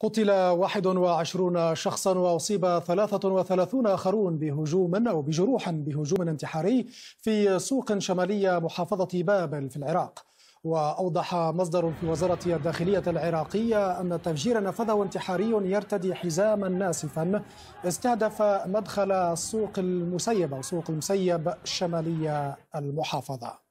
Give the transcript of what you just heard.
قتل 21 شخصا وأصيب 33 آخرون بهجوم أو بجروح بهجوم انتحاري في سوق شمالية محافظة بابل في العراق وأوضح مصدر في وزارة الداخلية العراقية أن تفجير نفذه انتحاري يرتدي حزاما ناسفا استهدف مدخل السوق المسيب أو سوق المسيب شمالية المحافظة